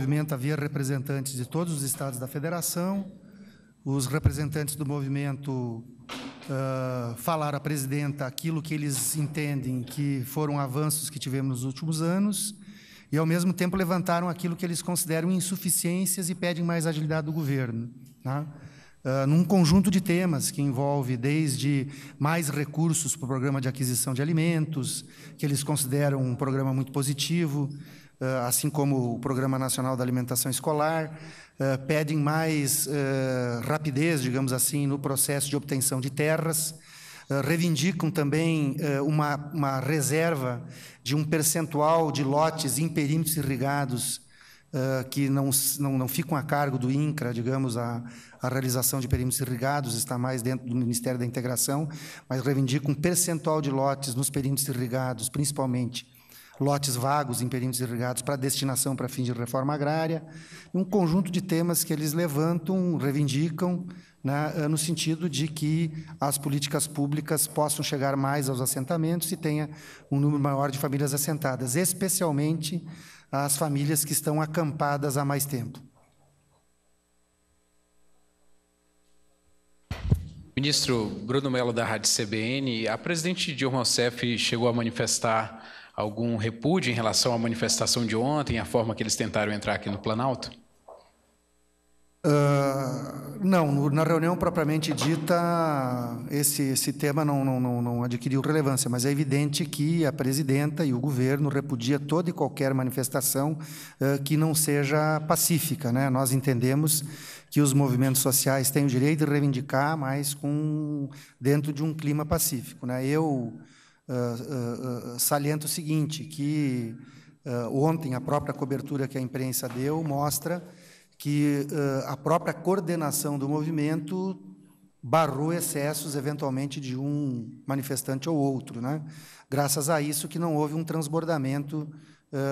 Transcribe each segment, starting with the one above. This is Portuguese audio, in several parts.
movimento havia representantes de todos os estados da federação, os representantes do movimento uh, ah, falaram à presidenta aquilo que eles entendem que foram avanços que tivemos nos últimos anos, e, ao mesmo tempo, levantaram aquilo que eles consideram insuficiências e pedem mais agilidade do governo. Né? Uh, num conjunto de temas que envolve desde mais recursos para o programa de aquisição de alimentos, que eles consideram um programa muito positivo, eh, assim como o Programa Nacional da Alimentação Escolar, eh, pedem mais eh, rapidez, digamos assim, no processo de obtenção de terras, reivindicam também uma, uma reserva de um percentual de lotes em perímetros irrigados que não, não, não ficam a cargo do INCRA, digamos, a, a realização de perímetros irrigados, está mais dentro do Ministério da Integração, mas reivindica um percentual de lotes nos perímetros irrigados, principalmente, lotes vagos em irrigados para destinação para fins de reforma agrária, um conjunto de temas que eles levantam, reivindicam, né, eh, no sentido de que as políticas públicas possam chegar mais aos assentamentos e tenha um número maior de famílias assentadas, especialmente as famílias que estão acampadas há mais tempo. Ministro Bruno Mello da Rádio CBN, a presidente Dilma Rousseff chegou a manifestar algum repúdio em relação à manifestação de ontem, à forma que eles tentaram entrar aqui no Planalto? Uh, não, na reunião propriamente dita, esse, esse tema não, não, não, adquiriu relevância, mas é evidente que a presidenta e o governo repudia toda e qualquer manifestação uh, que não seja pacífica. Né? Nós entendemos que os movimentos sociais têm o direito de reivindicar, mas com, dentro de um clima pacífico. Né? Eu ah, ah, ah, Saliento o seguinte, que ontem a própria cobertura que a imprensa deu mostra que a própria coordenação do movimento barrou excessos, eventualmente, de um manifestante ou outro. Né? Graças a isso que não houve um transbordamento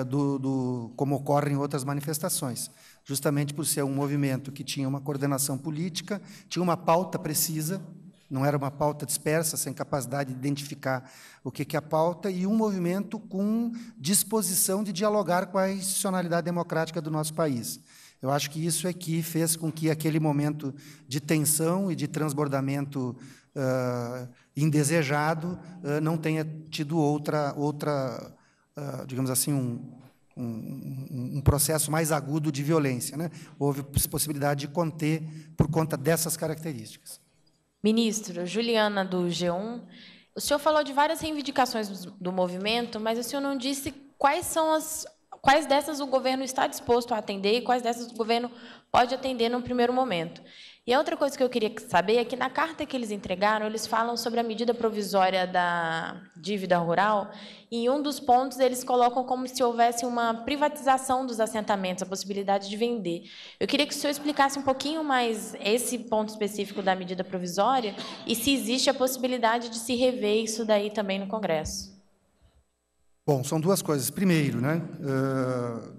do, do, como ocorre em outras manifestações, justamente por ser um movimento que tinha uma coordenação política, tinha uma pauta precisa, não era uma pauta dispersa, sem capacidade de identificar o que é a pauta, e um movimento com disposição de dialogar com a institucionalidade democrática do nosso país. Eu acho que isso é que fez com que aquele momento de tensão e de transbordamento uh, indesejado uh, não tenha tido outra, outra uh, digamos assim, um, um, um, processo mais agudo de violência. Né? Houve possibilidade de conter por conta dessas características. Ministro, Juliana do G1, o senhor falou de várias reivindicações do movimento, mas o senhor não disse quais são as quais dessas o governo está disposto a atender e quais dessas o governo pode atender no primeiro momento. E a outra coisa que eu queria saber é que na carta que eles entregaram, eles falam sobre a medida provisória da dívida rural, e em um dos pontos eles colocam como se houvesse uma privatização dos assentamentos, a possibilidade de vender. Eu queria que o senhor explicasse um pouquinho mais esse ponto específico da medida provisória e se existe a possibilidade de se rever isso daí também no Congresso. Bom, são duas coisas. Primeiro, né, uh,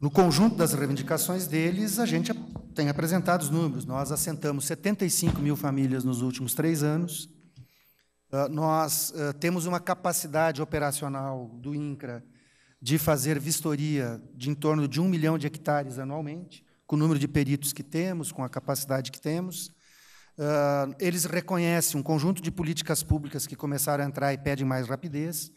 no conjunto das reivindicações deles, a gente tem apresentado os números. Nós assentamos 75 mil famílias nos últimos três anos. Ah, nós ah, temos uma capacidade operacional do INCRA de fazer vistoria de em torno de um milhão de hectares anualmente, com o número de peritos que temos, com a capacidade que temos. Ah, eles reconhecem um conjunto de políticas públicas que começaram a entrar e pedem mais rapidez.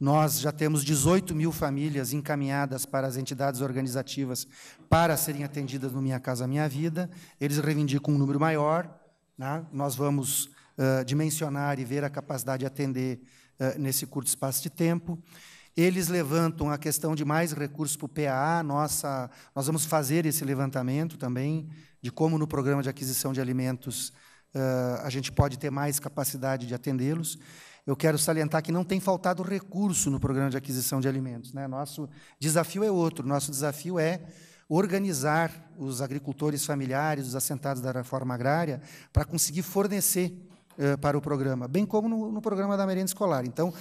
Nós já temos 18 mil famílias encaminhadas para as entidades organizativas para serem atendidas no Minha Casa Minha Vida. Eles reivindicam um número maior. Né? Nós vamos uh, dimensionar e ver a capacidade de atender uh, nesse curto espaço de tempo. Eles levantam a questão de mais recursos para o PAA. Nossa, nós vamos fazer esse levantamento também de como no programa de aquisição de alimentos uh, a gente pode ter mais capacidade de atendê-los eu quero salientar que não tem faltado recurso no programa de aquisição de alimentos. Né? Nosso desafio é outro. Nosso desafio é organizar os agricultores familiares, os assentados da reforma agrária, para conseguir fornecer eh, para o programa, bem como no, no programa da merenda escolar. Então,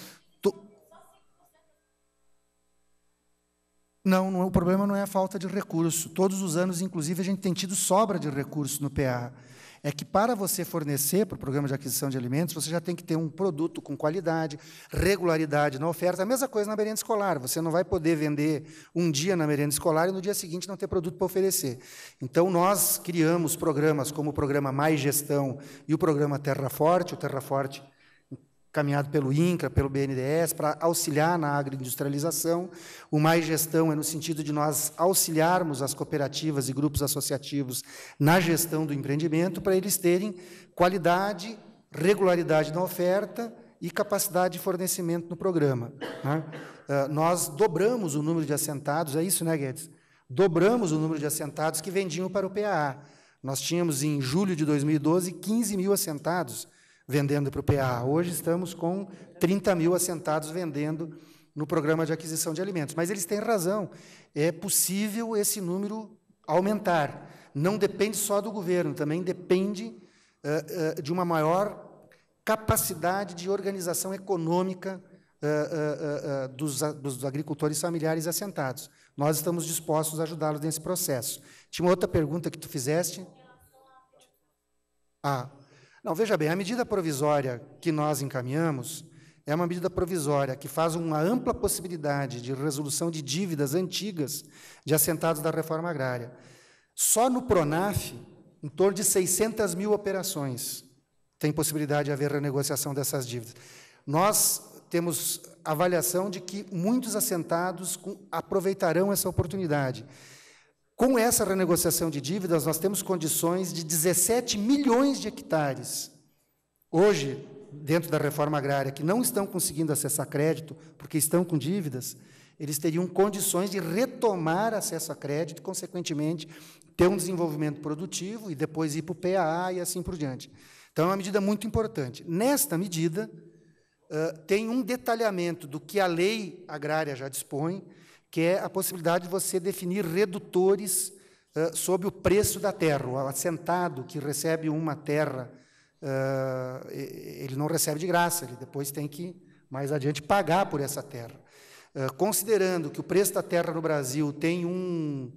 Não, não, o problema não é a falta de recurso. Todos os anos, inclusive, a gente tem tido sobra de recurso no PA é que para você fornecer para o programa de aquisição de alimentos, você já tem que ter um produto com qualidade, regularidade na oferta. A mesma coisa na merenda escolar. Você não vai poder vender um dia na merenda escolar e no dia seguinte não ter produto para oferecer. Então, nós criamos programas como o programa Mais Gestão e o programa Terra Forte. O Terra Forte caminhado pelo INCRA, pelo BNDES, para auxiliar na agroindustrialização. O Mais Gestão é no sentido de nós auxiliarmos as cooperativas e grupos associativos na gestão do empreendimento, para eles terem qualidade, regularidade na oferta e capacidade de fornecimento no programa. Né? Ah, nós dobramos o número de assentados, é isso, né, Guedes? Dobramos o número de assentados que vendiam para o PAA. Nós tínhamos, em julho de 2012, 15 mil assentados vendendo para o PA. Hoje estamos com 30 mil assentados vendendo no programa de aquisição de alimentos. Mas eles têm razão. É possível esse número aumentar. Não depende só do governo, também depende uh, uh, de uma maior capacidade de organização econômica uh, dos, dos, agricultores familiares assentados. Nós estamos dispostos a ajudá-los nesse processo. Tinha uma outra pergunta que tu fizeste? Ah, não, veja bem, a medida provisória que nós encaminhamos é uma medida provisória que faz uma ampla possibilidade de resolução de dívidas antigas de assentados da reforma agrária. Só no PRONAF, em torno de 600 mil operações tem possibilidade de haver renegociação dessas dívidas. Nós temos avaliação de que muitos assentados aproveitarão essa oportunidade. Com essa renegociação de dívidas, nós temos condições de 17 milhões de hectares. Hoje, dentro da reforma agrária, que não estão conseguindo acessar crédito, porque estão com dívidas, eles teriam condições de retomar acesso a crédito, consequentemente, ter um desenvolvimento produtivo e depois ir para o PAA e assim por diante. Então, é uma medida muito importante. Nesta medida, uh, tem um detalhamento do que a lei agrária já dispõe, que é a possibilidade de você definir redutores uh, eh, sobre o preço da terra. O assentado que recebe uma terra, uh, ele não recebe de graça, ele depois tem que, mais adiante, pagar por essa terra. Uh, considerando que o preço da terra no Brasil tem um,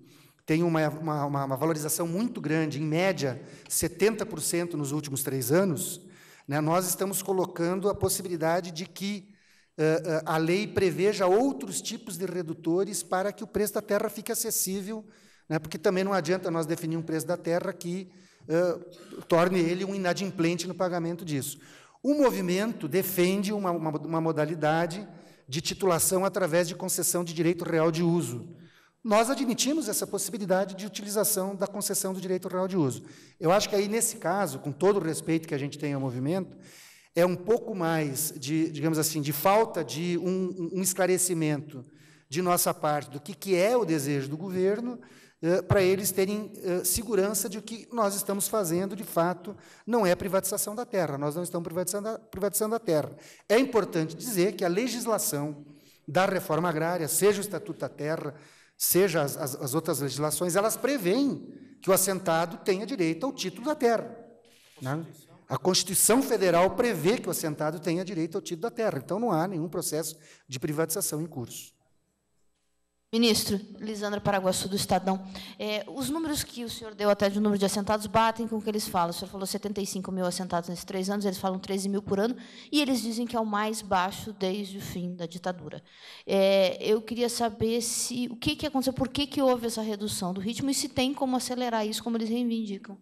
tem uma, uma, uma, valorização muito grande, em média 70% nos últimos três anos, né, nós estamos colocando a possibilidade de que eh, eh, a lei preveja outros tipos de redutores para que o preço da terra fique acessível, né? porque também não adianta nós definir um preço da terra que uh, torne ele um inadimplente no pagamento disso. O movimento defende uma, uma, uma modalidade de titulação através de concessão de direito real de uso. Nós admitimos essa possibilidade de utilização da concessão do direito real de uso. Eu acho que aí, nesse caso, com todo o respeito que a gente tem ao movimento, é um pouco mais de, digamos assim, de falta de um, um esclarecimento de nossa parte do que, que é o desejo do governo, eh, para eles terem eh, segurança de que nós estamos fazendo, de fato, não é privatização da terra, nós não estamos privatizando a, privatizando a terra. É importante dizer que a legislação da reforma agrária, seja o Estatuto da Terra, seja as, as, as outras legislações, elas prevêem que o assentado tenha direito ao título da terra. Né? A Constituição Federal prevê que o assentado tenha direito ao título da terra, então não há nenhum processo de privatização em curso. Ministro, Lisandra Paraguaçu do Estadão, é, os números que o senhor deu até de número de assentados batem com o que eles falam. O senhor falou 75 mil assentados nesses três anos, eles falam 13 mil por ano, e eles dizem que é o mais baixo desde o fim da ditadura. É, eu queria saber se o que, que aconteceu, por que, que houve essa redução do ritmo e se tem como acelerar isso, como eles reivindicam.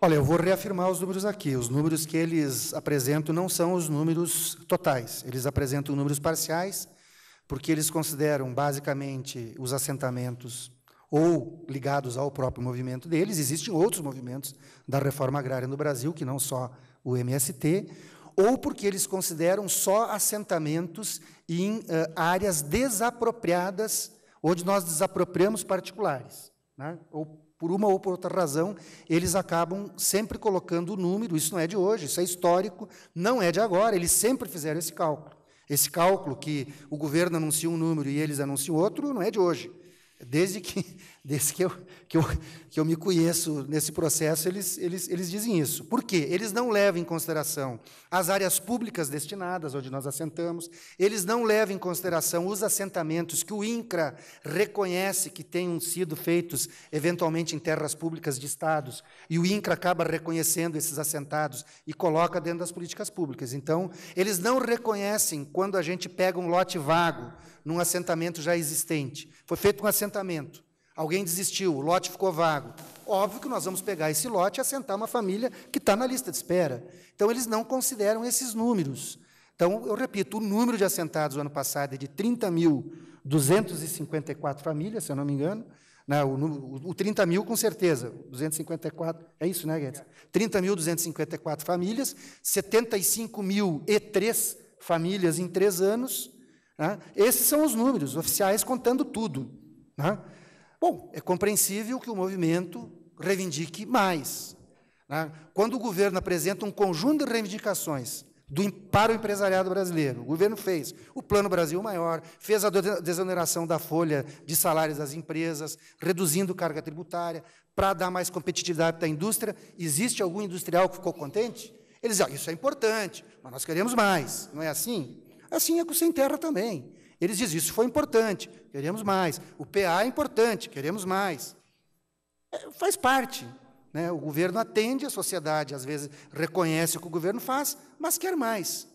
Olha, eu vou reafirmar os números aqui. Os números que eles apresentam não são os números totais, eles apresentam números parciais, porque eles consideram basicamente os assentamentos ou ligados ao próprio movimento deles. Existem outros movimentos da reforma agrária no Brasil, que não só o MST, ou porque eles consideram só assentamentos em uh, áreas desapropriadas, onde nós desapropriamos particulares, né? ou por uma ou por outra razão, eles acabam sempre colocando o número, isso não é de hoje, isso é histórico, não é de agora, eles sempre fizeram esse cálculo. Esse cálculo que o governo anuncia um número e eles anunciam outro, não é de hoje. Desde que desde que eu, que eu, que eu me conheço nesse processo, eles, eles, eles dizem isso. Por quê? Eles não levam em consideração as áreas públicas destinadas, onde nós assentamos, eles não levam em consideração os assentamentos que o INCRA reconhece que tenham sido feitos, eventualmente, em terras públicas de estados, e o INCRA acaba reconhecendo esses assentados e coloca dentro das políticas públicas. Então, eles não reconhecem quando a gente pega um lote vago num assentamento já existente. Foi feito um assentamento. Alguém desistiu, o lote ficou vago. Óbvio que nós vamos pegar esse lote e assentar uma família que está na lista de espera. Então, eles não consideram esses números. Então, eu repito, o número de assentados no ano passado é de 30.254 famílias, se eu não me engano. Não, né? o, o 30 mil, com certeza, 254, é isso, né, Guedes? 30.254 famílias, 75.003 famílias em três anos. Né? Esses são os números oficiais contando tudo. Né? Bom, é compreensível que o movimento reivindique mais. Né? Quando o governo apresenta um conjunto de reivindicações do, para o empresariado brasileiro, o governo fez o Plano Brasil Maior, fez a desoneração da folha de salários das empresas, reduzindo carga tributária, para dar mais competitividade para a indústria. Existe algum industrial que ficou contente? Eles dizem, ah, isso é importante, mas nós queremos mais, não é assim? Assim é com o Sem Terra também. Eles dizem: Isso foi importante, queremos mais. O PA é importante, queremos mais. É, faz parte. Né? O governo atende, a sociedade às vezes reconhece o que o governo faz, mas quer mais.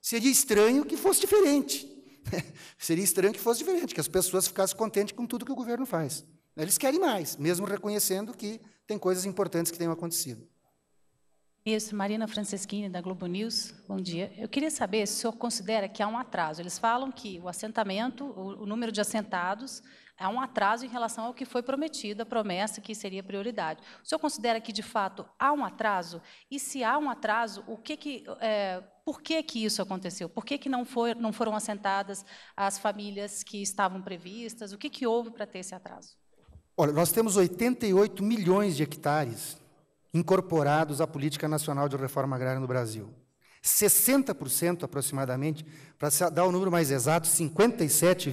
Seria estranho que fosse diferente. Seria estranho que fosse diferente, que as pessoas ficassem contentes com tudo que o governo faz. Eles querem mais, mesmo reconhecendo que tem coisas importantes que tenham acontecido. Isso, Marina Franceschini, da Globo News. Bom dia. Eu queria saber se o senhor considera que há um atraso. Eles falam que o assentamento, o, o número de assentados, há um atraso em relação ao que foi prometido, a promessa que seria prioridade. O senhor considera que, de fato, há um atraso? E se há um atraso, o que que, é, por que, que isso aconteceu? Por que, que não, foi, não foram assentadas as famílias que estavam previstas? O que, que houve para ter esse atraso? Olha, nós temos 88 milhões de hectares incorporados à política nacional de reforma agrária no Brasil. 60% aproximadamente, para dar o um número mais exato, 57,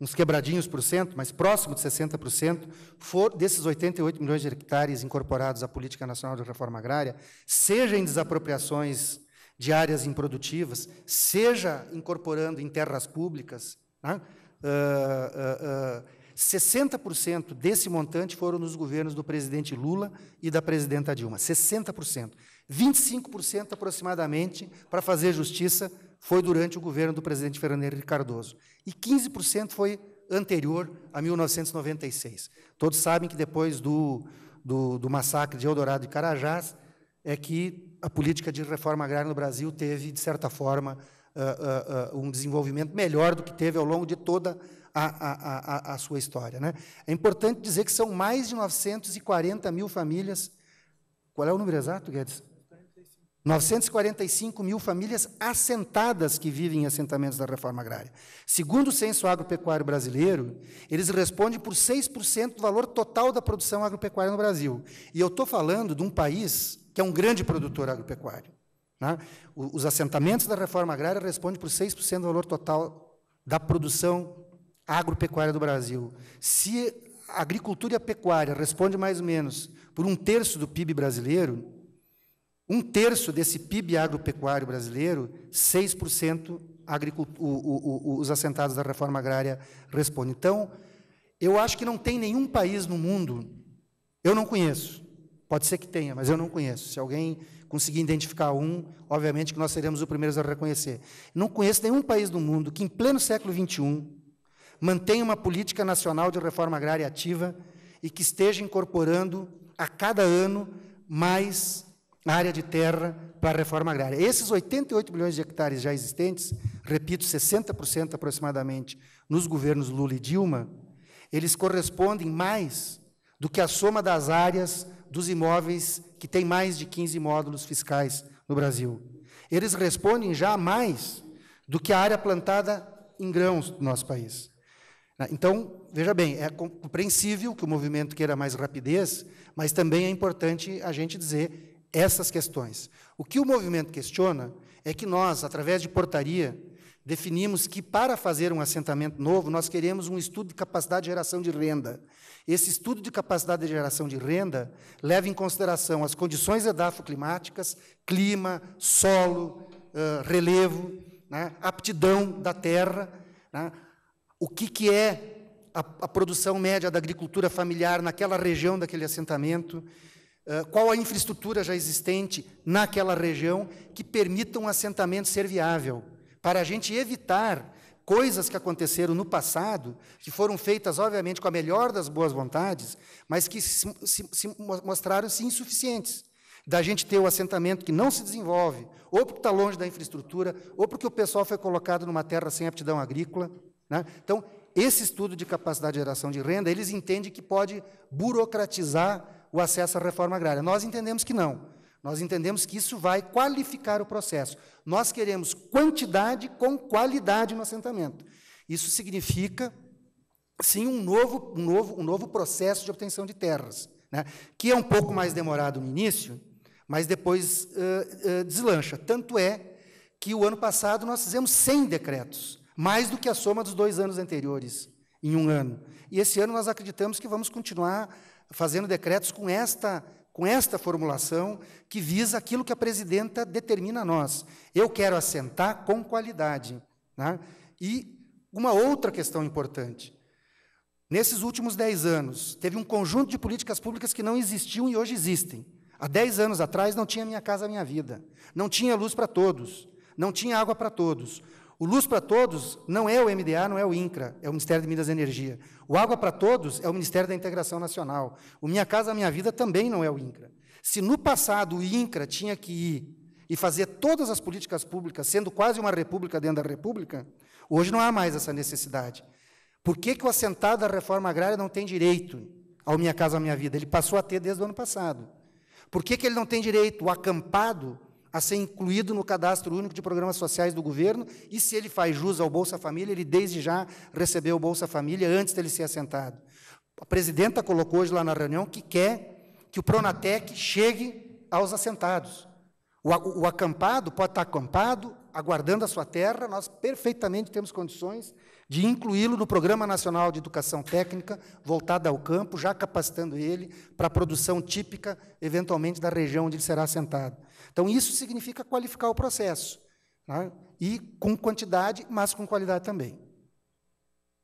uns quebradinhos por cento, mas próximo de 60%, for desses 88 milhões de hectares incorporados à política nacional de reforma agrária, seja em desapropriações de áreas improdutivas, seja incorporando em terras públicas, né? uh, uh, uh, 60% desse montante foram nos governos do presidente Lula e da presidenta Dilma. 60%. 25% aproximadamente, para fazer justiça, foi durante o governo do presidente Fernando Henrique Cardoso. E 15% foi anterior a 1996. Todos sabem que depois do, do, do massacre de Eldorado e Carajás, é que a política de reforma agrária no Brasil teve, de certa forma, uh, uh, uh, um desenvolvimento melhor do que teve ao longo de toda a, a, a, sua história. Né? É importante dizer que são mais de 940 mil famílias. Qual é o número exato, Guedes? 945 mil famílias assentadas que vivem em assentamentos da reforma agrária. Segundo o Censo Agropecuário Brasileiro, eles respondem por 6% do valor total da produção agropecuária no Brasil. E eu estou falando de um país que é um grande produtor agropecuário. Né? Os assentamentos da reforma agrária respondem por 6% do valor total da produção agropecuária do Brasil. Se a agricultura e a pecuária respondem mais ou menos por um terço do PIB brasileiro, um terço desse PIB agropecuário brasileiro, 6% o, o, o, os assentados da reforma agrária respondem. Então, eu acho que não tem nenhum país no mundo, eu não conheço, pode ser que tenha, mas eu não conheço. Se alguém conseguir identificar um, obviamente que nós seremos os primeiros a reconhecer. Não conheço nenhum país do mundo que, em pleno século XXI, mantenha uma política nacional de reforma agrária ativa e que esteja incorporando a cada ano mais área de terra para a reforma agrária. Esses 88 milhões de hectares já existentes, repito, 60% aproximadamente nos governos Lula e Dilma, eles correspondem mais do que a soma das áreas dos imóveis que têm mais de 15 módulos fiscais no Brasil. Eles respondem já a mais do que a área plantada em grãos do nosso país. Né? Então, veja bem, é compreensível que o movimento queira mais rapidez, mas também é importante a gente dizer essas questões. O que o movimento questiona é que nós, através de portaria, definimos que para fazer um assentamento novo, nós queremos um estudo de capacidade de geração de renda. Esse estudo de capacidade de geração de renda leva em consideração as condições edafoclimáticas, clima, solo, relevo, né, aptidão da terra, né, o que, que é a, a produção média da agricultura familiar naquela região daquele assentamento, ah, qual a infraestrutura já existente naquela região que permita um assentamento ser viável, para a gente evitar coisas que aconteceram no passado, que foram feitas, obviamente, com a melhor das boas vontades, mas que se, se, se mostraram-se insuficientes. Da gente ter o assentamento que não se desenvolve, ou porque está longe da infraestrutura, ou porque o pessoal foi colocado numa terra sem aptidão agrícola. Né? Então, esse estudo de capacidade de geração de renda, eles entendem que pode burocratizar o acesso à reforma agrária. Nós entendemos que não. Nós entendemos que isso vai qualificar o processo. Nós queremos quantidade com qualidade no assentamento. Isso significa, sim, um novo, um novo, um novo processo de obtenção de terras, né? que é um pouco mais demorado no início, mas depois uh, uh, deslancha. Tanto é que o ano passado nós fizemos 100 decretos mais do que a soma dos dois anos anteriores, em um ano. E esse ano nós acreditamos que vamos continuar fazendo decretos com esta, com esta formulação, que visa aquilo que a presidenta determina a nós. Eu quero assentar com qualidade. Né? E uma outra questão importante. Nesses últimos dez anos, teve um conjunto de políticas públicas que não existiam e hoje existem. Há dez anos atrás não tinha Minha Casa Minha Vida, não tinha luz para todos, não tinha água para todos. O Luz para Todos não é o MDA, não é o INCRA, é o Ministério de Minas e Energia. O Água para Todos é o Ministério da Integração Nacional. O Minha Casa Minha Vida também não é o INCRA. Se no passado o INCRA tinha que ir e fazer todas as políticas públicas, sendo quase uma república dentro da república, hoje não há mais essa necessidade. Por que, que o assentado da reforma agrária não tem direito ao Minha Casa Minha Vida? Ele passou a ter desde o ano passado. Por que, que ele não tem direito? O acampado a ser incluído no cadastro único de programas sociais do governo, e se ele faz jus ao Bolsa Família, ele desde já recebeu o Bolsa Família antes dele ser assentado. A presidenta colocou hoje lá na reunião que quer que o Pronatec chegue aos assentados. O, o acampado pode estar acampado, aguardando a sua terra, nós perfeitamente temos condições de incluí-lo no Programa Nacional de Educação Técnica, voltado ao campo, já capacitando ele para a produção típica, eventualmente, da região onde ele será assentado. Então, isso significa qualificar o processo. Né? E com quantidade, mas com qualidade também.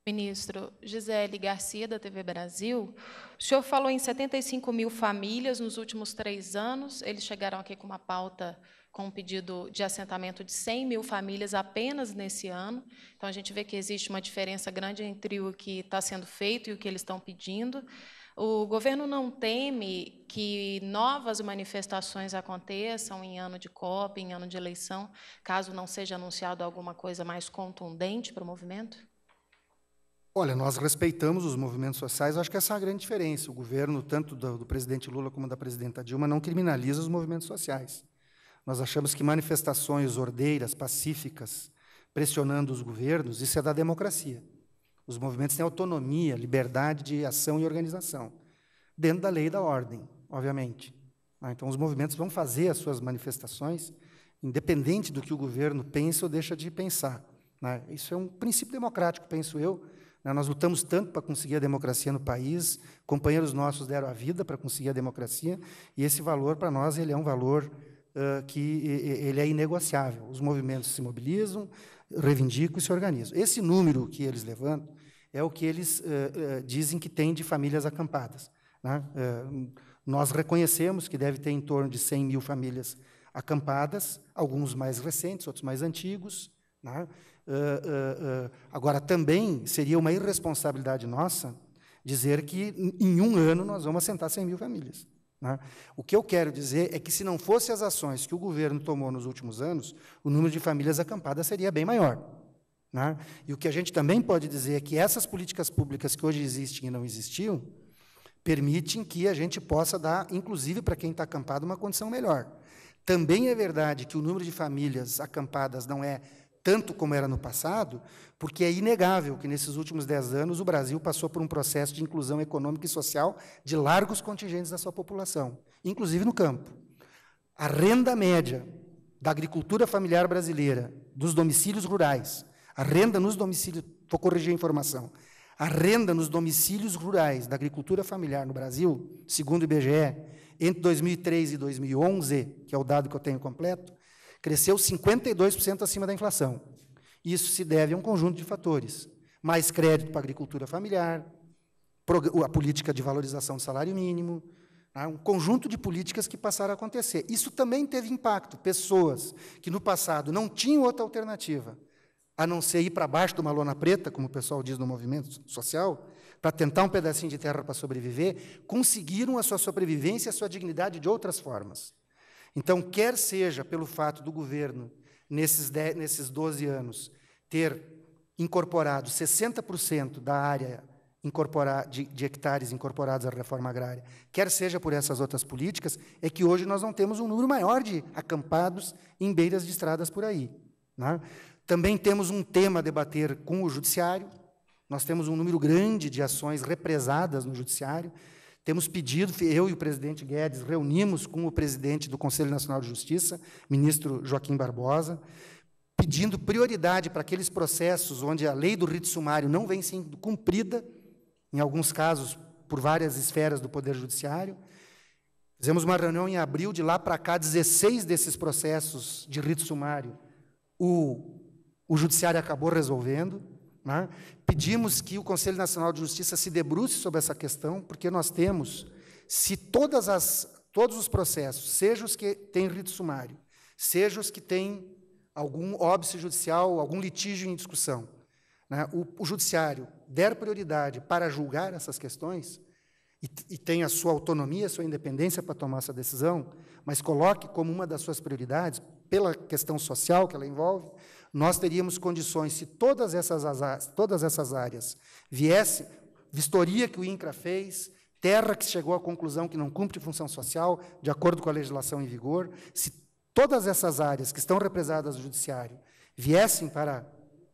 Ministro Gisele Garcia, da TV Brasil, o senhor falou em 75 mil famílias nos últimos três anos. Eles chegaram aqui com uma pauta com um pedido de assentamento de 100 mil famílias apenas nesse ano. Então, a gente vê que existe uma diferença grande entre o que está sendo feito e o que eles estão pedindo. O governo não teme que novas manifestações aconteçam em ano de COP, em ano de eleição, caso não seja anunciado alguma coisa mais contundente para o movimento? Olha, nós respeitamos os movimentos sociais, acho que essa é a grande diferença. O governo, tanto do, do presidente Lula como da presidenta Dilma, não criminaliza os movimentos sociais. Nós achamos que manifestações ordeiras, pacíficas, pressionando os governos, isso é da democracia. Os movimentos têm autonomia, liberdade de ação e organização, dentro da lei e da ordem, obviamente. Né? Então, os movimentos vão fazer as suas manifestações, independente do que o governo pensa ou deixa de pensar. Né? Isso é um princípio democrático, penso eu. Né? Nós lutamos tanto para conseguir a democracia no país, companheiros nossos deram a vida para conseguir a democracia, e esse valor, para nós, ele é um valor uh, que ele é inegociável. Os movimentos se mobilizam, reivindicam e se organizam. Esse número que eles levantam é o que eles uh, uh, dizem que tem de famílias acampadas. Né? Uh, nós reconhecemos que deve ter em torno de 100 mil famílias acampadas, alguns mais recentes, outros mais antigos. Né? agora, também seria uma irresponsabilidade nossa dizer que em um ano nós vamos assentar 100 mil famílias. Né? O que eu quero dizer é que, se não fossem as ações que o governo tomou nos últimos anos, o número de famílias acampadas seria bem maior. Né? E o que a gente também pode dizer é que essas políticas públicas que hoje existem e não existiam permitem que a gente possa dar, inclusive para quem está acampado, uma condição melhor. Também é verdade que o número de famílias acampadas não é tanto como era no passado, porque é inegável que nesses últimos dez anos o Brasil passou por um processo de inclusão econômica e social de largos contingentes da sua população, inclusive no campo. A renda média da agricultura familiar brasileira, dos domicílios rurais, a renda nos domicílios, vou corrigir a informação, a renda nos domicílios rurais da agricultura familiar no Brasil, segundo o IBGE, entre 2003 e 2011, que é o dado que eu tenho completo, Cresceu 52% acima da inflação. Isso se deve a um conjunto de fatores. Mais crédito para a agricultura familiar, a política de valorização do salário mínimo, né, um conjunto de políticas que passaram a acontecer. Isso também teve impacto. Pessoas que no passado não tinham outra alternativa a não ser ir para baixo de uma lona preta, como o pessoal diz no movimento social, para tentar um pedacinho de terra para sobreviver, conseguiram a sua sobrevivência e a sua dignidade de outras formas. Então, quer seja pelo fato do governo, nesses, de, nesses 12 anos, ter incorporado 60% da área de, de, hectares incorporados à reforma agrária, quer seja por essas outras políticas, é que hoje nós não temos um número maior de acampados em beiras de estradas por aí. Né? Também temos um tema a debater com o judiciário, nós temos um número grande de ações represadas no judiciário, temos pedido, eu e o presidente Guedes reunimos com o presidente do Conselho Nacional de Justiça, ministro Joaquim Barbosa, pedindo prioridade para aqueles processos onde a lei do rito sumário não vem sendo cumprida, em alguns casos por várias esferas do Poder Judiciário. Fizemos uma reunião em abril, de lá para cá, 16 desses processos de rito sumário o, o Judiciário acabou resolvendo. Né? Pedimos que o Conselho Nacional de Justiça se debruce sobre essa questão, porque nós temos, se todas as, todos os processos, seja os que têm rito sumário, seja os que têm algum óbice judicial, algum litígio em discussão, né? o, o, judiciário der prioridade para julgar essas questões e, e tem a sua autonomia, a sua independência para tomar essa decisão, mas coloque como uma das suas prioridades, pela questão social que ela envolve, nós teríamos condições, se todas essas, todas essas áreas viesse, vistoria que o INCRA fez, terra que chegou à conclusão que não cumpre função social, de acordo com a legislação em vigor, se todas essas áreas que estão represadas no judiciário viessem para a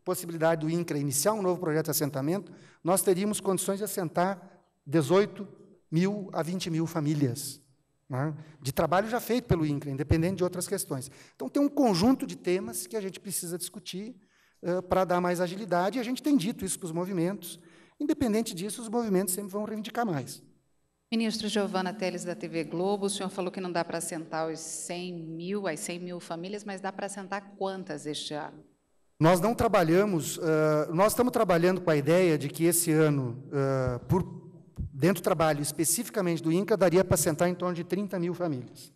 possibilidade do INCRA iniciar um novo projeto de assentamento, nós teríamos condições de assentar 18 mil a 20 mil famílias né, de trabalho já feito pelo INCRA, independente de outras questões. Então, tem um conjunto de temas que a gente precisa discutir uh, para dar mais agilidade, e a gente tem dito isso para os movimentos. Independente disso, os movimentos sempre vão reivindicar mais. Ministro Giovana Teles, da TV Globo, o senhor falou que não dá para assentar os 100 mil, as 100 mil famílias, mas dá para assentar quantas este ano? Nós não trabalhamos, uh, nós estamos trabalhando com a ideia de que esse ano, uh, por dentro do trabalho especificamente do INCA, daria para sentar em torno de 30 mil famílias.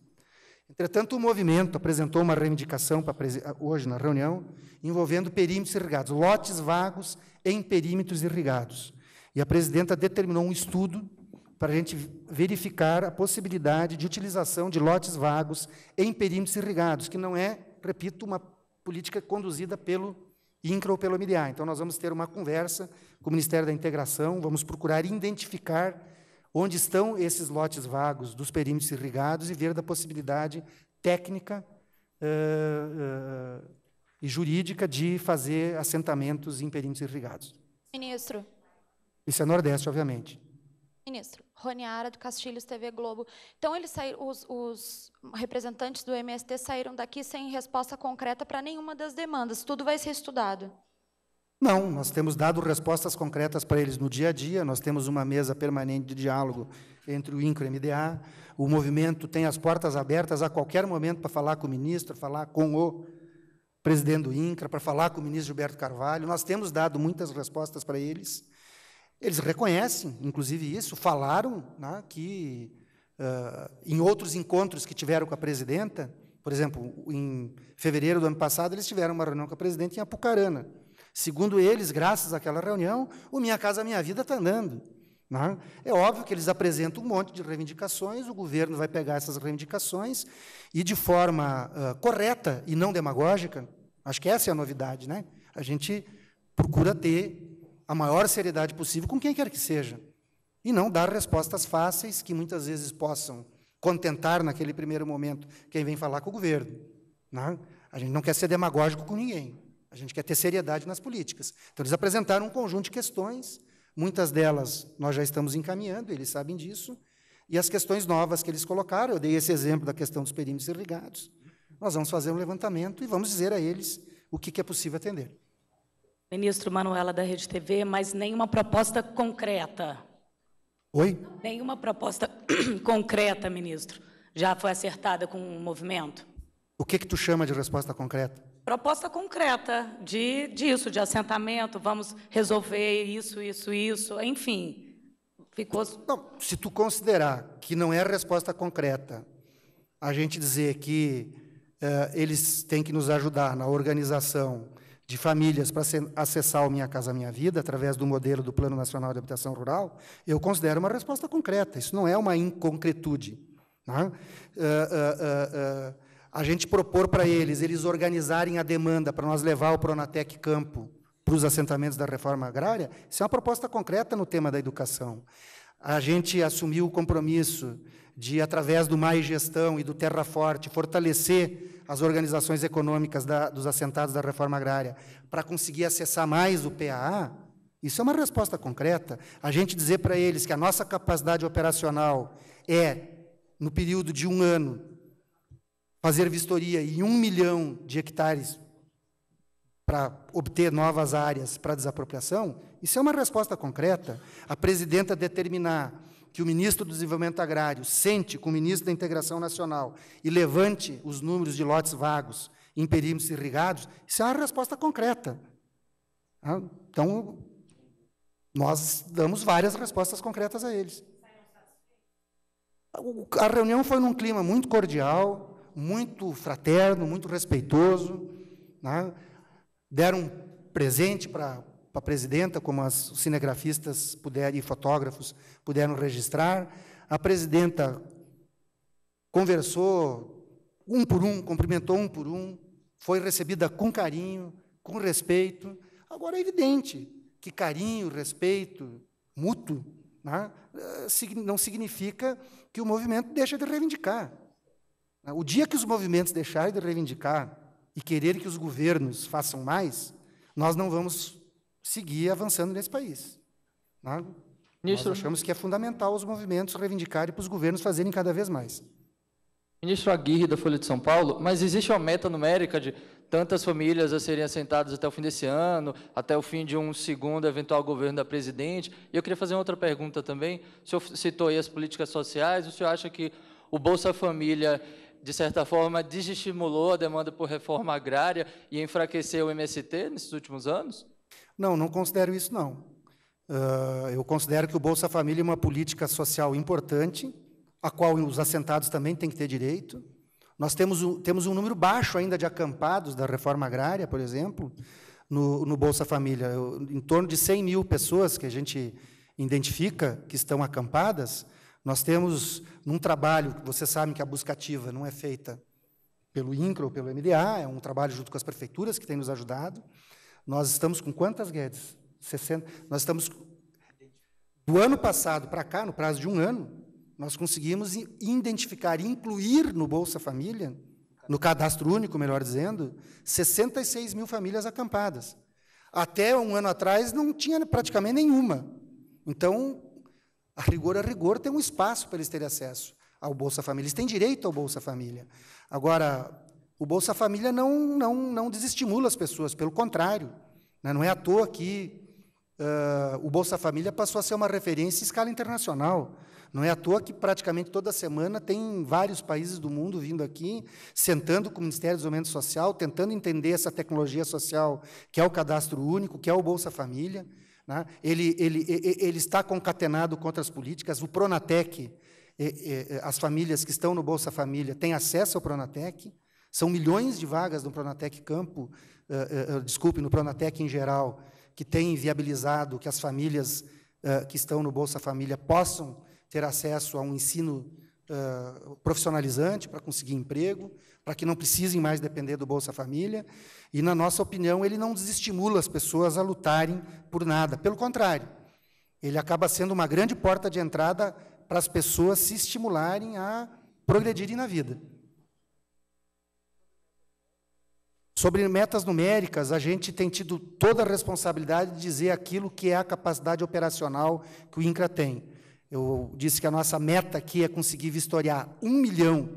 Entretanto, o movimento apresentou uma reivindicação para, hoje na reunião envolvendo perímetros irrigados, lotes vagos em perímetros irrigados. E a presidenta determinou um estudo para a gente verificar a possibilidade de utilização de lotes vagos em perímetros irrigados, que não é, repito, uma política conduzida pelo pelo intraopelomiliar. Então, nós vamos ter uma conversa com o Ministério da Integração, vamos procurar identificar onde estão esses lotes vagos dos perímetros irrigados e ver da possibilidade técnica uh, uh, e jurídica de fazer assentamentos em perímetros irrigados. Ministro. Isso é Nordeste, obviamente ministro, Roniara do Castilhos, TV Globo. Então, eles saíram, os, os representantes do MST saíram daqui sem resposta concreta para nenhuma das demandas. Tudo vai ser estudado. Não, nós temos dado respostas concretas para eles no dia a dia, nós temos uma mesa permanente de diálogo entre o INCRO e o MDA, o movimento tem as portas abertas a qualquer momento para falar com o ministro, falar com o presidente do INCRA, para falar com o ministro Gilberto Carvalho, nós temos dado muitas respostas para eles, eles reconhecem, inclusive, isso, falaram né, que uh, em outros encontros que tiveram com a presidenta, por exemplo, em fevereiro do ano passado, eles tiveram uma reunião com a presidenta em Apucarana. Segundo eles, graças àquela reunião, o Minha Casa Minha Vida está andando. Né? É óbvio que eles apresentam um monte de reivindicações, o governo vai pegar essas reivindicações e, de forma uh, correta e não demagógica, acho que essa é a novidade, né? a gente procura ter a maior seriedade possível com quem quer que seja. E não dar respostas fáceis que muitas vezes possam contentar naquele primeiro momento quem vem falar com o governo. Né? A gente não quer ser demagógico com ninguém. A gente quer ter seriedade nas políticas. Então, eles apresentaram um conjunto de questões, muitas delas nós já estamos encaminhando, eles sabem disso, e as questões novas que eles colocaram, eu dei esse exemplo da questão dos perímetros irrigados, nós vamos fazer um levantamento e vamos dizer a eles o que é possível atender. Ministro Manuela da Rede TV, mas nenhuma proposta concreta. Oi? Nenhuma proposta concreta, ministro. Já foi acertada com o movimento? O que que tu chama de resposta concreta? Proposta concreta de disso, de assentamento, vamos resolver isso, isso, isso, enfim. Ficou Não, se tu considerar que não é resposta concreta, a gente dizer que eh, eles têm que nos ajudar na organização de famílias para acessar o Minha Casa Minha Vida, através do modelo do Plano Nacional de Habitação Rural, eu considero uma resposta concreta. Isso não é uma inconcretude. Né? Uh, uh, uh, a gente propor para eles, eles organizarem a demanda para nós levar o Pronatec Campo para os assentamentos da reforma agrária, isso é uma proposta concreta no tema da educação. A gente assumiu o compromisso de, através do Mais Gestão e do Terra Forte, fortalecer as organizações econômicas da, dos assentados da reforma agrária para conseguir acessar mais o PAA, isso é uma resposta concreta. A gente dizer para eles que a nossa capacidade operacional é, no período de um ano, fazer vistoria em um milhão de hectares para obter novas áreas para desapropriação, isso é uma resposta concreta. A presidenta determinar que o ministro do Desenvolvimento Agrário sente com o ministro da Integração Nacional e levante os números de lotes vagos em perímetros irrigados, isso é uma resposta concreta. Ah, então, nós damos várias respostas concretas a eles. A reunião foi num clima muito cordial, muito fraterno, muito respeitoso. Né? Deram um presente para para a presidenta, como as, os cinegrafistas puderam, e fotógrafos puderam registrar. A presidenta conversou um por um, cumprimentou um por um, foi recebida com carinho, com respeito. Agora é evidente que carinho, respeito mútuo né, não significa que o movimento deixa de reivindicar. O dia que os movimentos deixarem de reivindicar e quererem que os governos façam mais, nós não vamos seguir avançando nesse país. Né? Ministro, Nós achamos que é fundamental os movimentos reivindicarem para os governos fazerem cada vez mais. Ministro Aguirre, da Folha de São Paulo, mas existe uma meta numérica de tantas famílias a serem assentadas até o fim desse ano, até o fim de um segundo eventual governo da presidente? E eu queria fazer outra pergunta também. O senhor citou aí as políticas sociais, o senhor acha que o Bolsa Família de certa forma, desestimulou a demanda por reforma agrária e enfraqueceu o MST nesses últimos anos? Não, não considero isso, não. Uh, eu considero que o Bolsa Família é uma política social importante, a qual os assentados também têm que ter direito. Nós temos, um, temos um número baixo ainda de acampados da reforma agrária, por exemplo, no, no Bolsa Família. Eu, em torno de 100 mil pessoas que a gente identifica que estão acampadas, nós temos, num trabalho, Vocês sabem que a busca ativa não é feita pelo INCRA ou pelo MDA, é um trabalho junto com as prefeituras que tem nos ajudado, nós estamos com quantas Guedes? 60. Nós estamos. Do ano passado para cá, no prazo de um ano, nós conseguimos identificar e incluir no Bolsa Família, no cadastro único, melhor dizendo, 66 mil famílias acampadas. Até um ano atrás não tinha praticamente nenhuma. Então, a rigor, a rigor, tem um espaço para eles terem acesso ao Bolsa Família. Eles têm direito ao Bolsa Família. Agora, o Bolsa Família não, não, não desestimula as pessoas, pelo contrário. Né? Não é à toa que uh, o Bolsa Família passou a ser uma referência em escala internacional. Não é à toa que praticamente toda semana tem vários países do mundo vindo aqui, sentando com o Ministério do Desenvolvimento Social, tentando entender essa tecnologia social que é o cadastro único, que é o Bolsa Família. Né? Ele, ele, ele está concatenado contra as políticas. O Pronatec, as famílias que estão no Bolsa Família têm acesso ao Pronatec. São milhões de vagas no Pronatec Campo, eh, eh, eh, desculpe, no Pronatec em geral, que tem viabilizado que as famílias que estão no Bolsa Família possam ter acesso a um ensino profissionalizante para conseguir emprego, para que não precisem mais depender do Bolsa Família. E, na nossa opinião, ele não desestimula as pessoas a lutarem por nada. Pelo contrário, ele acaba sendo uma grande porta de entrada para as pessoas se estimularem a progredirem na vida. Sobre metas numéricas, a gente tem tido toda a responsabilidade de dizer aquilo que é a capacidade operacional que o INCRA tem. Eu disse que a nossa meta aqui é conseguir vistoriar um milhão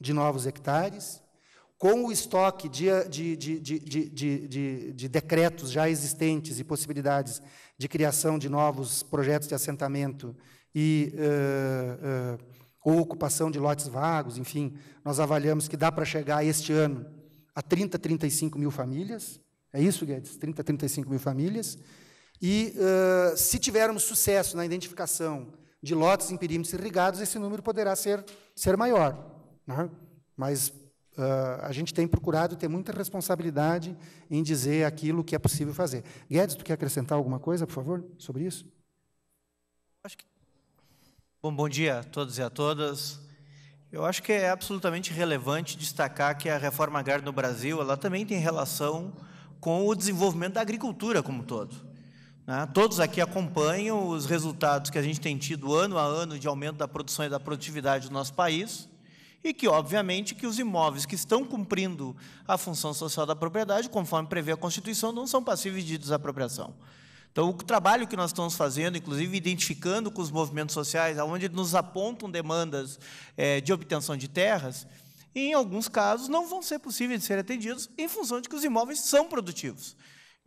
de novos hectares, com o estoque de, de, de, de, decretos já existentes e possibilidades de criação de novos projetos de assentamento e uh, uh, ou ocupação de lotes vagos, enfim, nós avaliamos que dá para chegar este ano a 30, 35 mil famílias. É isso, Guedes? 30, 35 mil famílias. E uh, se tivermos sucesso na identificação de lotes em perímetros irrigados, esse número poderá ser, ser maior. Né? Mas uh, a gente tem procurado ter muita responsabilidade em dizer aquilo que é possível fazer. Guedes, tu quer acrescentar alguma coisa, por favor, sobre isso? Acho que... Bom, bom dia a todos e a todas. Eu acho que é absolutamente relevante destacar que a reforma agrária no Brasil ela também tem relação com o desenvolvimento da agricultura como um todo. Né? Todos aqui acompanham os resultados que a gente tem tido ano a ano de aumento da produção e da produtividade do nosso país e que, obviamente, que os imóveis que estão cumprindo a função social da propriedade, conforme prevê a Constituição, não são passíveis de desapropriação. Então, o trabalho que nós estamos fazendo, inclusive identificando com os movimentos sociais, aonde nos apontam demandas é, de obtenção de terras, em alguns casos não vão ser possíveis de ser atendidos em função de que os imóveis são produtivos.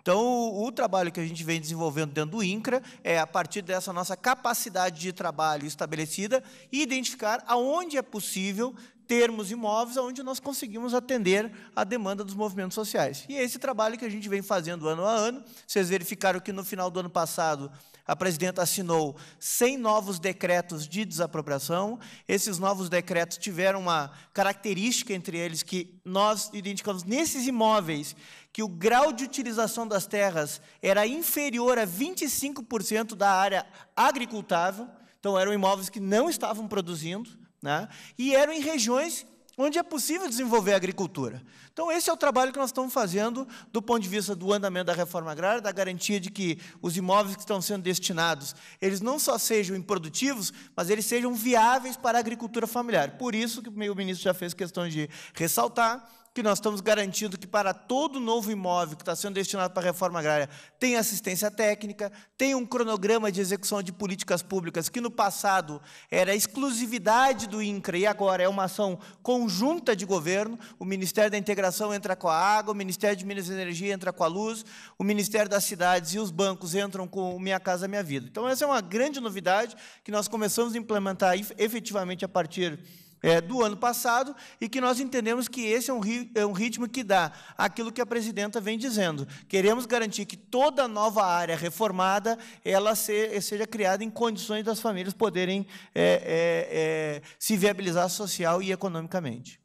Então, o, trabalho que a gente vem desenvolvendo dentro do INCRA é, a partir dessa nossa capacidade de trabalho estabelecida, e identificar aonde é possível termos imóveis onde nós conseguimos atender a demanda dos movimentos sociais. E é esse trabalho que a gente vem fazendo ano a ano. Vocês verificaram que no final do ano passado a presidenta assinou 100 novos decretos de desapropriação. Esses novos decretos tiveram uma característica entre eles que nós identificamos nesses imóveis que o grau de utilização das terras era inferior a 25% da área agricultável. Então, eram imóveis que não estavam produzindo, né? e eram em regiões onde é possível desenvolver a agricultura. Então, esse é o trabalho que nós estamos fazendo do ponto de vista do andamento da reforma agrária, da garantia de que os imóveis que estão sendo destinados, eles não só sejam improdutivos, mas eles sejam viáveis para a agricultura familiar. Por isso que o meu ministro já fez questão de ressaltar que nós estamos garantindo que para todo novo imóvel que está sendo destinado para a reforma agrária tem assistência técnica, tem um cronograma de execução de políticas públicas que no passado era exclusividade do INCRA e agora é uma ação conjunta de governo. O Ministério da Integração entra com a água, o Ministério de Minas e Energia entra com a luz, o Ministério das Cidades e os bancos entram com o Minha Casa Minha Vida. Então, essa é uma grande novidade que nós começamos a implementar efetivamente a partir é, do ano passado e que nós entendemos que esse é um, ri, é um ritmo que dá aquilo que a presidenta vem dizendo. Queremos garantir que toda nova área reformada ela se, seja criada em condições das famílias poderem é, é, é se viabilizar social e economicamente.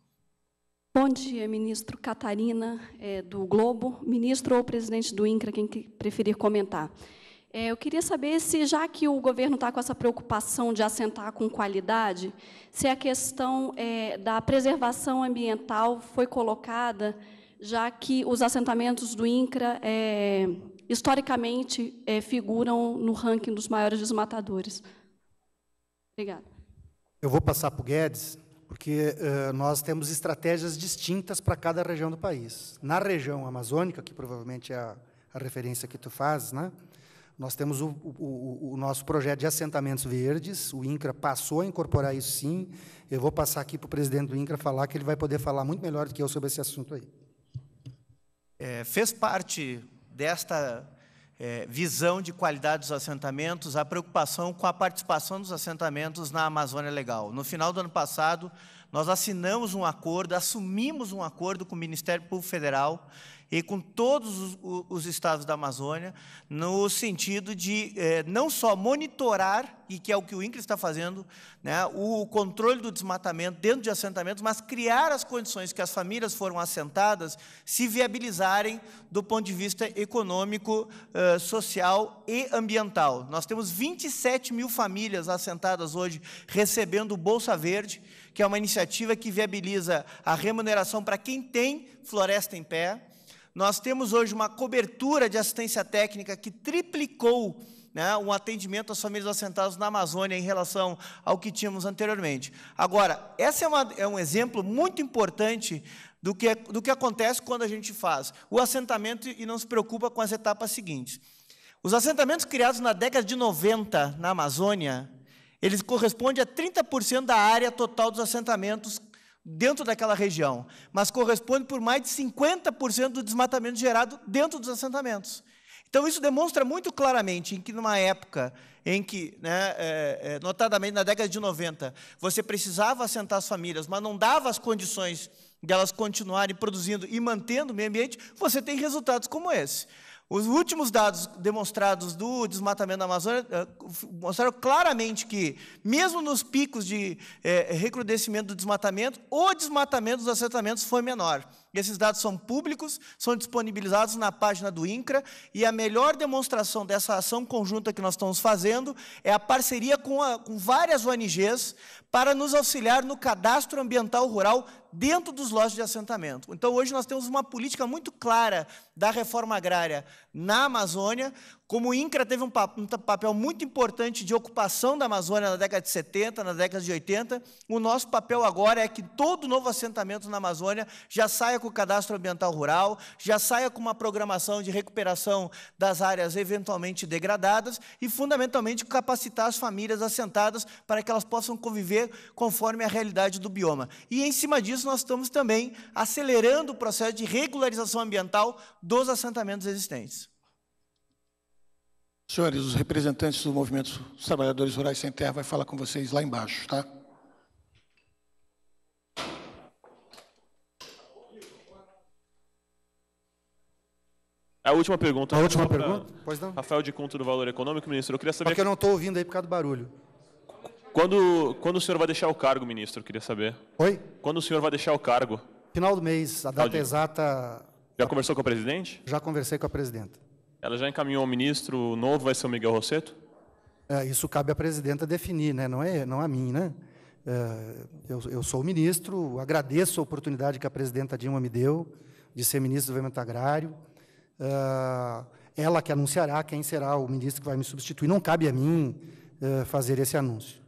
Bom dia, ministro Catarina é, do Globo. Ministro ou presidente do INCRA, quem preferir comentar. É, eu queria saber se, já que o governo está com essa preocupação de assentar com qualidade, se a questão é, da preservação ambiental foi colocada, já que os assentamentos do INCRA, é, historicamente, é, figuram no ranking dos maiores desmatadores. Obrigada. Eu vou passar para o Guedes, porque uh, nós temos estratégias distintas para cada região do país. Na região amazônica, que provavelmente é a, a referência que tu fazes, né? Nós temos o, o, o, nosso projeto de assentamentos verdes, o INCRA passou a incorporar isso sim. Eu vou passar aqui para o presidente do INCRA falar, que ele vai poder falar muito melhor do que eu sobre esse assunto aí. É, fez parte desta é, visão de qualidade dos assentamentos, a preocupação com a participação dos assentamentos na Amazônia Legal. No final do ano passado, nós assinamos um acordo, assumimos um acordo com o Ministério Público Federal e com todos os, os estados da Amazônia, no sentido de é, não só monitorar, e que é o que o INCRE está fazendo, né, o controle do desmatamento dentro de assentamentos, mas criar as condições que as famílias foram assentadas se viabilizarem do ponto de vista econômico, eh, social e ambiental. Nós temos 27 mil famílias assentadas hoje recebendo o Bolsa Verde, que é uma iniciativa que viabiliza a remuneração para quem tem floresta em pé, nós temos hoje uma cobertura de assistência técnica que triplicou né, um atendimento às famílias assentadas na Amazônia em relação ao que tínhamos anteriormente. Agora, esse é, uma, é um exemplo muito importante do que, é, do que acontece quando a gente faz o assentamento e não se preocupa com as etapas seguintes. Os assentamentos criados na década de 90 na Amazônia, eles correspondem a 30% da área total dos assentamentos dentro daquela região, mas corresponde por mais de 50% do desmatamento gerado dentro dos assentamentos. Então, isso demonstra muito claramente em que, numa época em que, né, é, é notadamente na década de 90, você precisava assentar as famílias, mas não dava as condições delas continuarem produzindo e mantendo o meio ambiente, você tem resultados como esse. Os últimos dados demonstrados do desmatamento da Amazônia eh, mostraram claramente que, mesmo nos picos de é, recrudescimento do desmatamento, o desmatamento dos assentamentos foi menor. Esses dados são públicos, são disponibilizados na página do INCRA, e a melhor demonstração dessa ação conjunta que nós estamos fazendo é a parceria com, a, com várias ONGs para nos auxiliar no cadastro ambiental rural dentro dos lotes de assentamento. Então, hoje nós temos uma política muito clara da reforma agrária na Amazônia, como o INCRA teve um papel muito importante de ocupação da Amazônia na década de 70, na década de 80, o nosso papel agora é que todo novo assentamento na Amazônia já saia com o cadastro ambiental rural, já saia com uma programação de recuperação das áreas eventualmente degradadas e, fundamentalmente, capacitar as famílias assentadas para que elas possam conviver conforme a realidade do bioma. E, em cima disso, nós estamos também acelerando o processo de regularização ambiental dos assentamentos existentes. Senhores, os representantes do movimento dos Trabalhadores Rurais Sem Terra vai falar com vocês lá embaixo, tá? A última pergunta. A última pergunta? Pois não. Rafael de Conto do Valor Econômico, ministro. Eu queria saber. Porque eu não estou ouvindo aí por causa do barulho. Quando, quando o senhor vai deixar o cargo, ministro? Eu queria saber. Oi? Quando o senhor vai deixar o cargo? Final do mês, a data exata. Já conversou com o presidente? Já conversei com a presidenta. Ela já encaminhou o ministro novo, vai ser o Miguel Rosseto? É, isso cabe à presidenta definir, né? não, é, não é a mim. Né? É, eu, eu, sou o ministro, agradeço a oportunidade que a presidenta Dilma me deu de ser ministro do Desenvolvimento Agrário. É, ela que anunciará quem será o ministro que vai me substituir. Não cabe a mim é, fazer esse anúncio.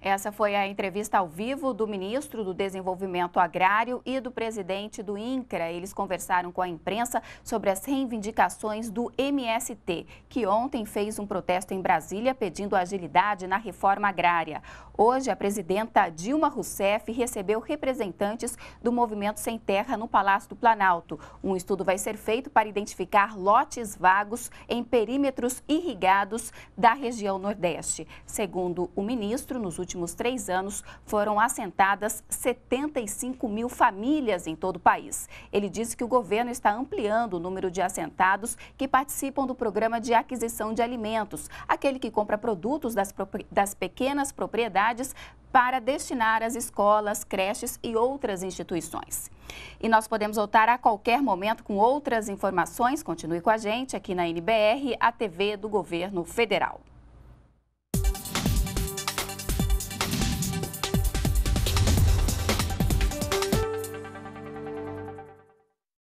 Essa foi a entrevista ao vivo do ministro do Desenvolvimento Agrário e do presidente do INCRA. Eles conversaram com a imprensa sobre as reivindicações do MST, que ontem fez um protesto em Brasília pedindo agilidade na reforma agrária. Hoje, a presidenta Dilma Rousseff recebeu representantes do Movimento Sem Terra no Palácio do Planalto. Um estudo vai ser feito para identificar lotes vagos em perímetros irrigados da região Nordeste. Segundo o ministro, nos últimos últimos três anos foram assentadas 75 mil famílias em todo o país. Ele disse que o governo está ampliando o número de assentados que participam do programa de aquisição de alimentos, aquele que compra produtos das, das pequenas propriedades para destinar às escolas, creches e outras instituições. E nós podemos voltar a qualquer momento com outras informações. Continue com a gente aqui na NBR, a TV do Governo Federal.